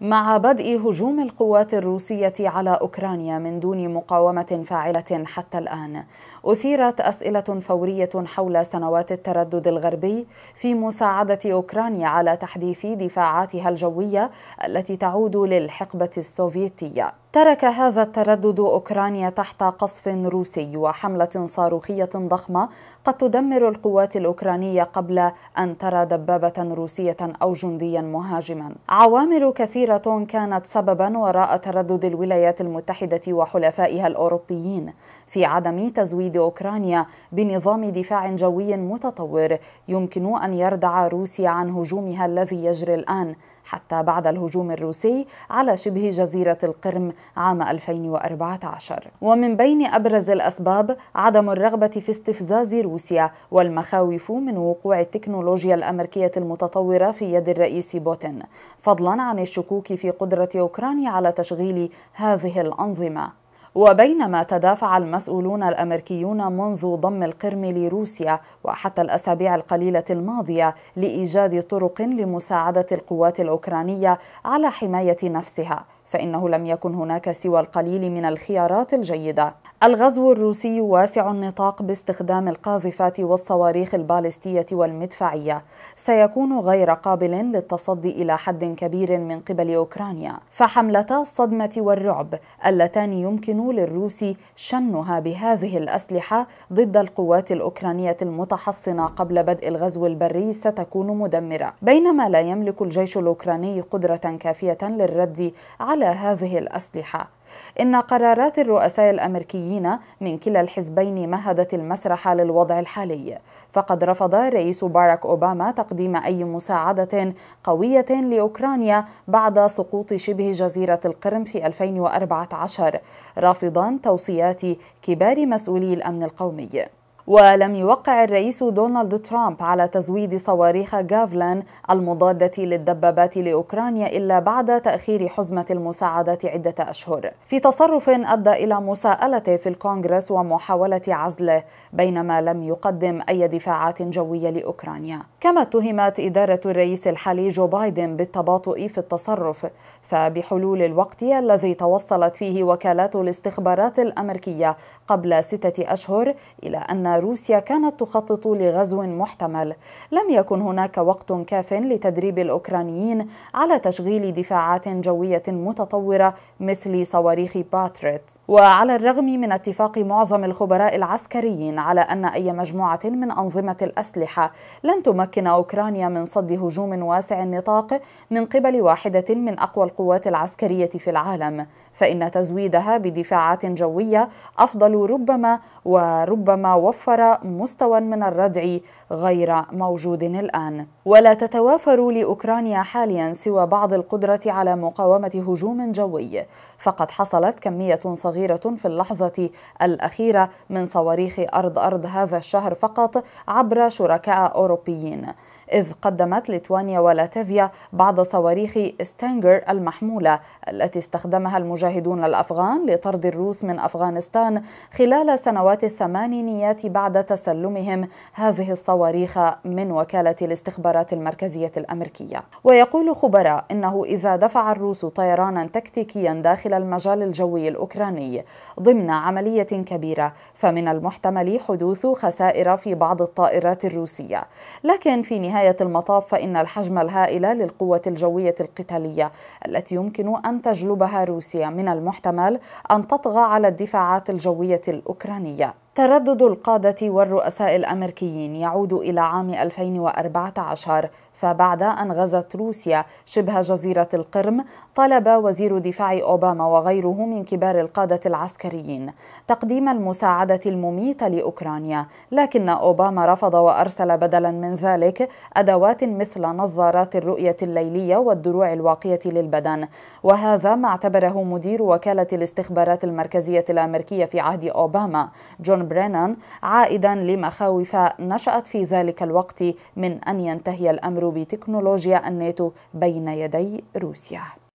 مع بدء هجوم القوات الروسية على أوكرانيا من دون مقاومة فاعلة حتى الآن، أثيرت أسئلة فورية حول سنوات التردد الغربي في مساعدة أوكرانيا على تحديث دفاعاتها الجوية التي تعود للحقبة السوفيتية. ترك هذا التردد أوكرانيا تحت قصف روسي وحملة صاروخية ضخمة قد تدمر القوات الأوكرانية قبل أن ترى دبابة روسية أو جنديا مهاجما عوامل كثيرة كانت سببا وراء تردد الولايات المتحدة وحلفائها الأوروبيين في عدم تزويد أوكرانيا بنظام دفاع جوي متطور يمكن أن يردع روسيا عن هجومها الذي يجري الآن حتى بعد الهجوم الروسي على شبه جزيرة القرم عام 2014 ومن بين أبرز الأسباب عدم الرغبة في استفزاز روسيا والمخاوف من وقوع التكنولوجيا الأمريكية المتطورة في يد الرئيس بوتين فضلا عن الشكوك في قدرة أوكرانيا على تشغيل هذه الأنظمة وبينما تدافع المسؤولون الامريكيون منذ ضم القرم لروسيا وحتى الاسابيع القليله الماضيه لايجاد طرق لمساعده القوات الاوكرانيه على حمايه نفسها فإنه لم يكن هناك سوى القليل من الخيارات الجيدة الغزو الروسي واسع النطاق باستخدام القاذفات والصواريخ البالستية والمدفعية سيكون غير قابل للتصدي إلى حد كبير من قبل أوكرانيا فحملتا الصدمة والرعب اللتان يمكن للروس شنها بهذه الأسلحة ضد القوات الأوكرانية المتحصنة قبل بدء الغزو البري ستكون مدمرة بينما لا يملك الجيش الأوكراني قدرة كافية للرد على على هذه الأسلحة إن قرارات الرؤساء الأمريكيين من كلا الحزبين مهدت المسرح للوضع الحالي فقد رفض رئيس باراك أوباما تقديم أي مساعدة قوية لأوكرانيا بعد سقوط شبه جزيرة القرم في 2014 رافضا توصيات كبار مسؤولي الأمن القومي ولم يوقع الرئيس دونالد ترامب على تزويد صواريخ جافلان المضادة للدبابات لأوكرانيا إلا بعد تأخير حزمة المساعدة عدة أشهر في تصرف أدى إلى مساءلته في الكونغرس ومحاولة عزله بينما لم يقدم أي دفاعات جوية لأوكرانيا كما اتهمت إدارة الرئيس الحالي جو بايدن بالتباطؤ في التصرف فبحلول الوقت الذي توصلت فيه وكالات الاستخبارات الأمريكية قبل ستة أشهر إلى أن روسيا كانت تخطط لغزو محتمل لم يكن هناك وقت كاف لتدريب الأوكرانيين على تشغيل دفاعات جوية متطورة مثل صواريخ باتريت وعلى الرغم من اتفاق معظم الخبراء العسكريين على أن أي مجموعة من أنظمة الأسلحة لن تمكن تمكن أوكرانيا من صد هجوم واسع النطاق من قبل واحدة من أقوى القوات العسكرية في العالم فإن تزويدها بدفاعات جوية أفضل ربما وربما وفر مستوى من الردع غير موجود الآن ولا تتوافر لأوكرانيا حاليا سوى بعض القدرة على مقاومة هجوم جوي فقد حصلت كمية صغيرة في اللحظة الأخيرة من صواريخ أرض أرض هذا الشهر فقط عبر شركاء أوروبيين الصين إذ قدمت ليتوانيا ولاتفيا بعض صواريخ ستانجر المحمولة التي استخدمها المجاهدون الأفغان لطرد الروس من أفغانستان خلال سنوات الثمانينيات بعد تسلمهم هذه الصواريخ من وكالة الاستخبارات المركزية الأمريكية ويقول خبراء إنه إذا دفع الروس طيرانا تكتيكيا داخل المجال الجوي الأوكراني ضمن عملية كبيرة فمن المحتمل حدوث خسائر في بعض الطائرات الروسية لكن لكن في نهاية المطاف فإن الحجم الهائل للقوة الجوية القتالية التي يمكن أن تجلبها روسيا من المحتمل أن تطغى على الدفاعات الجوية الأوكرانية تردد القادة والرؤساء الأمريكيين يعود إلى عام 2014 فبعد أن غزت روسيا شبه جزيرة القرم طلب وزير دفاع أوباما وغيره من كبار القادة العسكريين تقديم المساعدة المميتة لأوكرانيا لكن أوباما رفض وأرسل بدلا من ذلك أدوات مثل نظارات الرؤية الليلية والدروع الواقية للبدن وهذا ما اعتبره مدير وكالة الاستخبارات المركزية الأمريكية في عهد أوباما جون برينان عائدا لمخاوف نشأت في ذلك الوقت من أن ينتهي الأمر بتكنولوجيا الناتو بين يدي روسيا